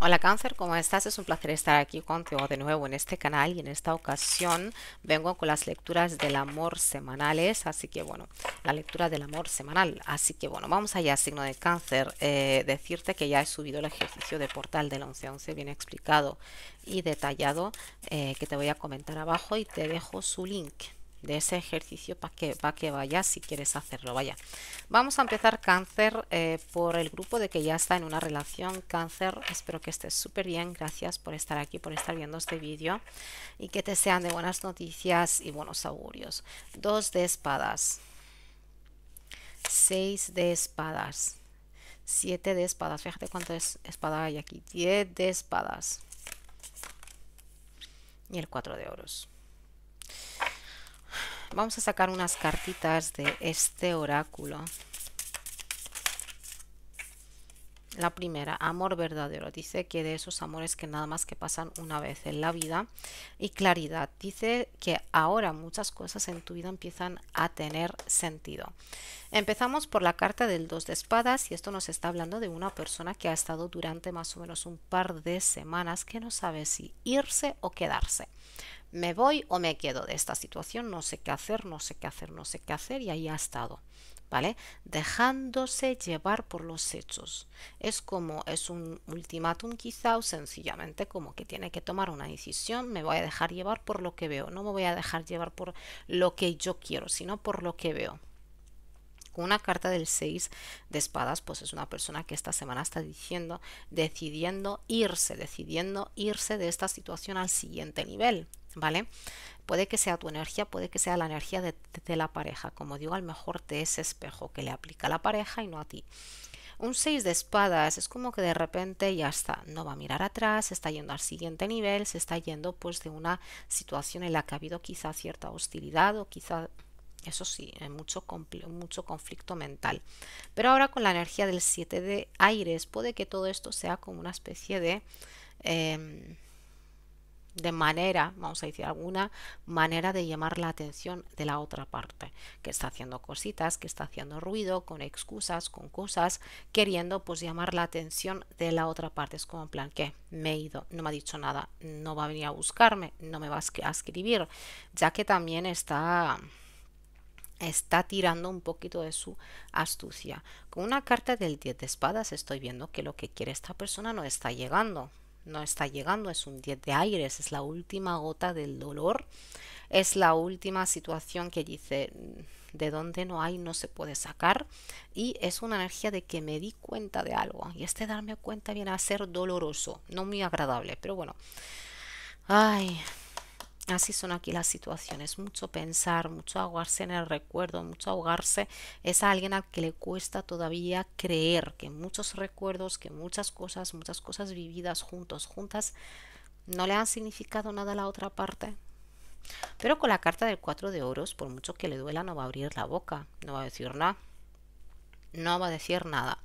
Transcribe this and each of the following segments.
Hola Cáncer, ¿cómo estás? Es un placer estar aquí contigo de nuevo en este canal y en esta ocasión vengo con las lecturas del amor semanales, así que bueno, la lectura del amor semanal, así que bueno, vamos allá, signo de Cáncer, eh, decirte que ya he subido el ejercicio de portal del 1111, bien explicado y detallado, eh, que te voy a comentar abajo y te dejo su link, de ese ejercicio para que, vaya que si quieres hacerlo. Vaya, vamos a empezar cáncer eh, por el grupo de que ya está en una relación cáncer. Espero que estés súper bien. Gracias por estar aquí, por estar viendo este vídeo y que te sean de buenas noticias y buenos augurios. Dos de espadas, seis de espadas, siete de espadas. Fíjate cuántas espadas hay aquí. Diez de espadas y el cuatro de oros. Vamos a sacar unas cartitas de este oráculo. La primera, amor verdadero. Dice que de esos amores que nada más que pasan una vez en la vida. Y claridad. Dice que ahora muchas cosas en tu vida empiezan a tener sentido. Empezamos por la carta del dos de espadas y esto nos está hablando de una persona que ha estado durante más o menos un par de semanas que no sabe si irse o quedarse me voy o me quedo de esta situación, no sé qué hacer, no sé qué hacer, no sé qué hacer y ahí ha estado. ¿Vale? Dejándose llevar por los hechos. Es como, es un ultimátum quizá o sencillamente como que tiene que tomar una decisión, me voy a dejar llevar por lo que veo, no me voy a dejar llevar por lo que yo quiero, sino por lo que veo. Una carta del 6 de espadas, pues es una persona que esta semana está diciendo, decidiendo irse, decidiendo irse de esta situación al siguiente nivel, ¿vale? Puede que sea tu energía, puede que sea la energía de, la pareja, como digo, al mejor de ese espejo que le aplica a la pareja y no a ti. Un 6 de espadas es como que de repente ya está, no va a mirar atrás, se está yendo al siguiente nivel, se está yendo pues de una situación en la que ha habido quizá cierta hostilidad o quizá eso sí, mucho, mucho conflicto mental. Pero ahora con la energía del 7 de aires puede que todo esto sea como una especie de... Em, de manera, vamos a decir, alguna manera de llamar la atención de la otra parte, que está haciendo cositas, que está haciendo ruido, con excusas, con cosas, queriendo pues llamar la atención de la otra parte. Es como en plan que me he ido, no me ha dicho nada, no va a venir a buscarme, no me va a escribir, ya que también está está tirando un poquito de su astucia. Con una carta del 10 de espadas estoy viendo que lo que quiere esta persona no está llegando, no está llegando, es un 10 de aires, es la última gota del dolor, es la última situación que dice mm, de donde no hay no se puede sacar y es una energía de que me di cuenta de algo y este darme cuenta viene a ser doloroso, no muy agradable, pero bueno, ay, Así son aquí las situaciones, mucho pensar, mucho ahogarse en el recuerdo, mucho ahogarse. Es a alguien al que le cuesta todavía creer que muchos recuerdos, que muchas cosas, muchas cosas vividas juntos, juntas, no le han significado nada a la otra parte. Pero con la carta del cuatro de oros, por mucho que le duela, no va a abrir la boca, no va a decir nada. No va a decir nada.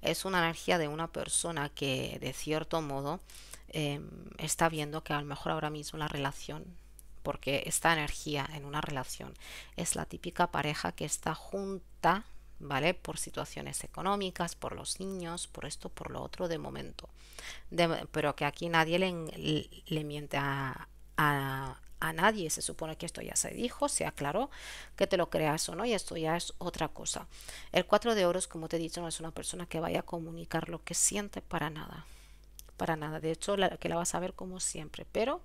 Es una energía de una persona que, de cierto modo, em, está viendo que a lo mejor ahora mismo la relación porque esta energía en una relación es la típica pareja que está junta, ¿vale? Por situaciones económicas, por los niños, por esto, por lo otro de momento. pero que aquí nadie le, miente a, nadie. Se supone que esto ya se dijo, se aclaró, que te lo creas o no, y esto ya es otra cosa. El cuatro de oros, como te he dicho, no es una persona que vaya a comunicar lo que siente para nada. Para nada. De hecho, la, que la vas a ver como siempre, pero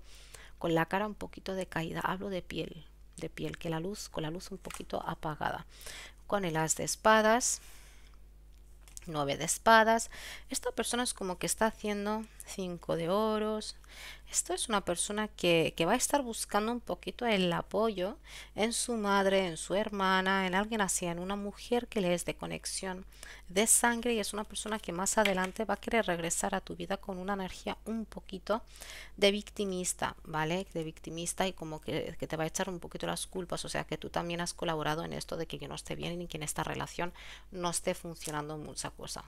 con la cara un poquito de caída, hablo de piel, de piel, que la luz, con la luz un poquito apagada. Con el as de espadas, nueve de espadas, esta persona es como que está haciendo cinco de oros. Esto es una persona que, va a estar buscando un poquito el apoyo en su madre, en su hermana, en alguien así, en una mujer que le es de conexión de sangre y es una persona que más adelante va a querer regresar a tu vida con una energía un poquito de victimista, ¿vale? De victimista y como que, que te va a echar un poquito las culpas, o sea que tú también has colaborado en esto de que yo no esté bien y que en esta relación no esté funcionando mucha cosa,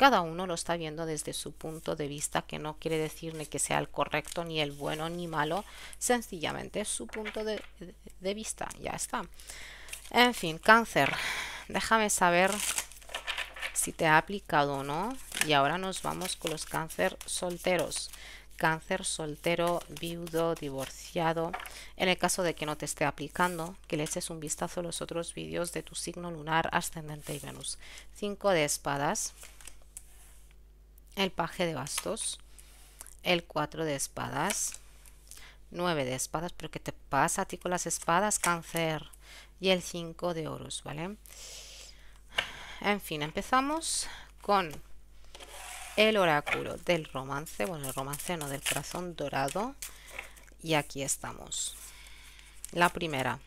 cada uno lo está viendo desde su punto de vista, que no quiere decir que sea el correcto, ni el bueno, ni malo. Sencillamente es su punto de, vista. Ya está. En fin, cáncer. Déjame saber si te ha aplicado o no. Y ahora nos vamos con los cáncer solteros cáncer, soltero, viudo, divorciado. En el caso de que no te esté aplicando, que le eches un vistazo a los otros vídeos de tu signo lunar, ascendente y Venus. cinco de espadas el paje de bastos, el 4 de espadas, 9 de espadas, pero ¿qué te pasa a ti con las espadas, cáncer? Y el 5 de oros, ¿vale? En fin, empezamos con el oráculo del romance, bueno, el romance no, del corazón dorado. Y aquí estamos. La primera,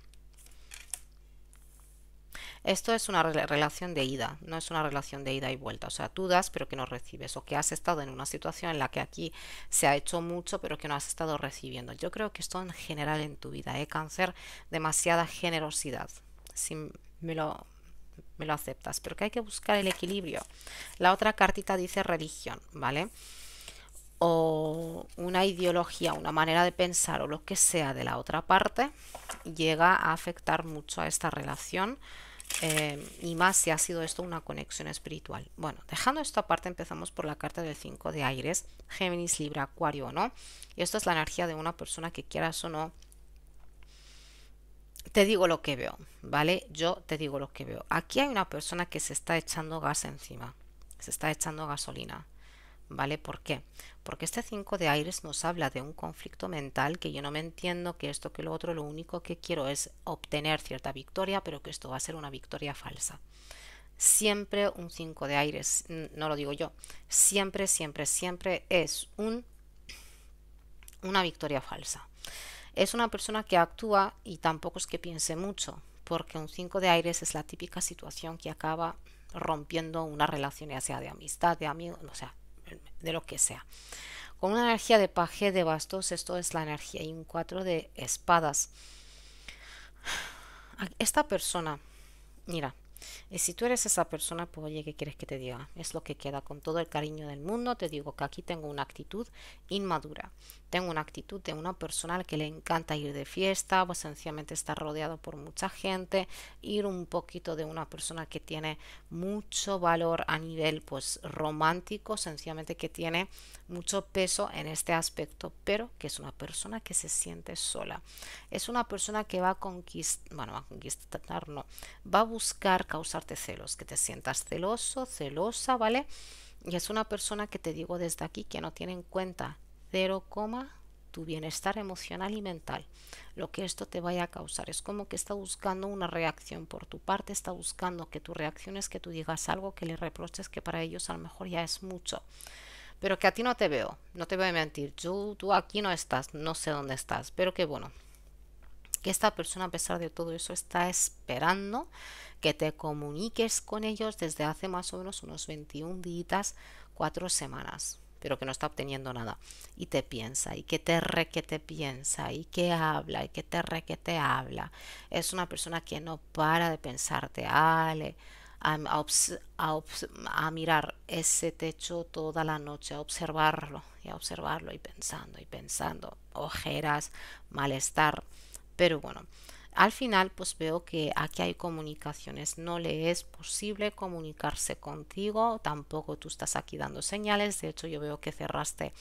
esto es una relación de ida, no es una relación de ida y vuelta. O sea, tú das pero que no recibes, o que has estado en una situación en la que aquí se ha hecho mucho pero que no has estado recibiendo. Yo creo que esto en general en tu vida, ¿eh? cáncer, demasiada generosidad. Si me lo, me lo aceptas, pero que hay que buscar el equilibrio. La otra cartita dice religión, ¿vale? o una ideología, una manera de pensar o lo que sea de la otra parte llega a afectar mucho a esta relación Em, y más si ha sido esto una conexión espiritual. Bueno, dejando esto aparte, empezamos por la carta del 5 de Aires, Géminis, Libra, Acuario, ¿no? Y esto es la energía de una persona que quieras o no. Te digo lo que veo, ¿vale? Yo te digo lo que veo. Aquí hay una persona que se está echando gas encima, se está echando gasolina. ¿vale? ¿Por qué? Porque este 5 de aires nos habla de un conflicto mental que yo no me entiendo, que esto, que lo otro, lo único que quiero es obtener cierta victoria, pero que esto va a ser una victoria falsa. Siempre un 5 de aires, no lo digo yo, siempre, siempre, siempre es un, una victoria falsa. Es una persona que actúa y tampoco es que piense mucho, porque un 5 de aires es la típica situación que acaba rompiendo una relación, ya sea de amistad, de amigo, o sea, de lo que sea. Con una energía de paje de bastos, esto es la energía, y un 4 de espadas. Esta persona, mira, y si tú eres esa persona, pues oye, ¿qué quieres que te diga? Es lo que queda con todo el cariño del mundo. Te digo que aquí tengo una actitud inmadura. Tengo una actitud de una persona que le encanta ir de fiesta, pues sencillamente estar rodeado por mucha gente, ir un poquito de una persona que tiene mucho valor a nivel pues romántico, sencillamente que tiene mucho peso en este aspecto, pero que es una persona que se siente sola. Es una persona que va a conquistar, bueno, va a conquistar, no, va a buscar causarte celos, que te sientas celoso, celosa, ¿vale? Y es una persona que te digo desde aquí que no tiene en cuenta coma tu bienestar emocional y mental, lo que esto te vaya a causar. Es como que está buscando una reacción por tu parte, está buscando que tu reacción es que tú digas algo, que le reproches, que para ellos a lo mejor ya es mucho. Pero que a ti no te veo, no te voy a mentir. tú aquí no estás, no sé dónde estás. Pero que bueno, que esta persona a pesar de todo eso está esperando que te comuniques con ellos desde hace más o menos unos 21 días, 4 semanas pero que no está obteniendo nada. Y te piensa, y que te re que te piensa, y que habla, y que te re que te habla. Es una persona que no para de pensarte, Ale, a, mirar ese techo toda la noche, a observarlo y a observarlo y pensando y pensando, ojeras, malestar. Pero bueno, al final pues veo que aquí hay comunicaciones, no le es posible comunicarse contigo, tampoco tú estás aquí dando señales, de hecho yo veo que cerraste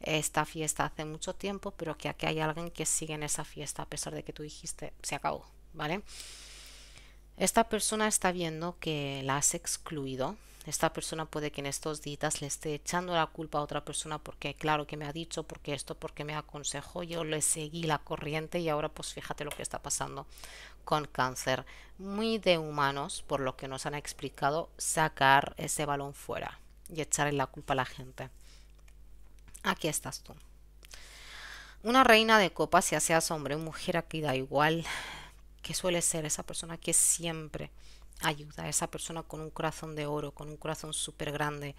esta fiesta hace mucho tiempo, pero que aquí hay alguien que sigue en esa fiesta a pesar de que tú dijiste se acabó, ¿vale? Esta persona está viendo que la has excluido. Esta persona puede que en estos días le esté echando la culpa a otra persona porque claro que me ha dicho, porque esto, porque me aconsejó, yo le seguí la corriente y ahora pues fíjate lo que está pasando con cáncer. Muy de humanos, por lo que nos han explicado, sacar ese balón fuera y echarle la culpa a la gente. Aquí estás tú. Una reina de copas, ya seas hombre o mujer, aquí da igual que suele ser esa persona que siempre ayuda, esa persona con un corazón de oro, con un corazón súper grande,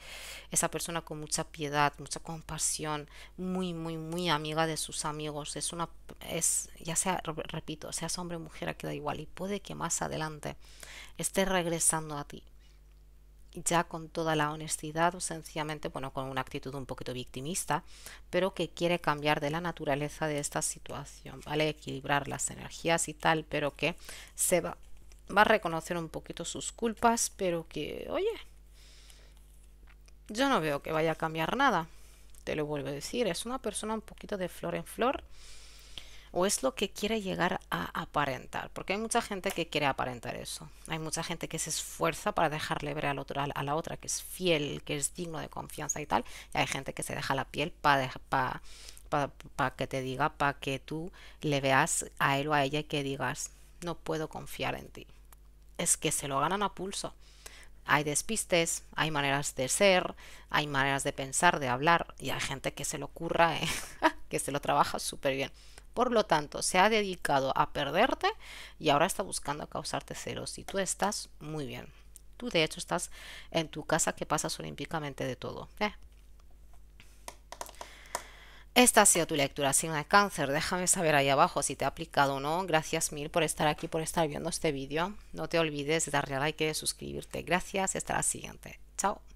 esa persona con mucha piedad, mucha compasión, muy, muy, muy amiga de sus amigos, es una, es, ya sea, repito, seas hombre o mujer, queda igual y puede que más adelante esté regresando a ti ya con toda la honestidad o sencillamente, bueno, con una actitud un poquito victimista, pero que quiere cambiar de la naturaleza de esta situación, ¿vale? Equilibrar las energías y tal, pero que se va, va a reconocer un poquito sus culpas, pero que, oye, yo no veo que vaya a cambiar nada, te lo vuelvo a decir, es una persona un poquito de flor en flor o es lo que quiere llegar a aparentar, porque hay mucha gente que quiere aparentar eso. Hay mucha gente que se esfuerza para dejarle ver al otro, a la otra que es fiel, que es digno de confianza y tal, y hay gente que se deja la piel para que te diga, para que tú le veas a él o a ella y que digas, no puedo confiar en ti. Es que se lo ganan a pulso hay despistes, hay maneras de ser, hay maneras de pensar, de hablar, y hay gente que se lo curra, eh, que se lo trabaja súper bien. Por lo tanto, se ha dedicado a perderte y ahora está buscando causarte celos. Y tú estás muy bien. Tú de hecho estás en tu casa que pasas olímpicamente de todo. ¿eh? Esta ha sido tu lectura, sin de cáncer. Déjame saber ahí abajo si te ha aplicado o no. Gracias mil por estar aquí, por estar viendo este vídeo. No te olvides de darle a like y de suscribirte. Gracias hasta la siguiente. Chao.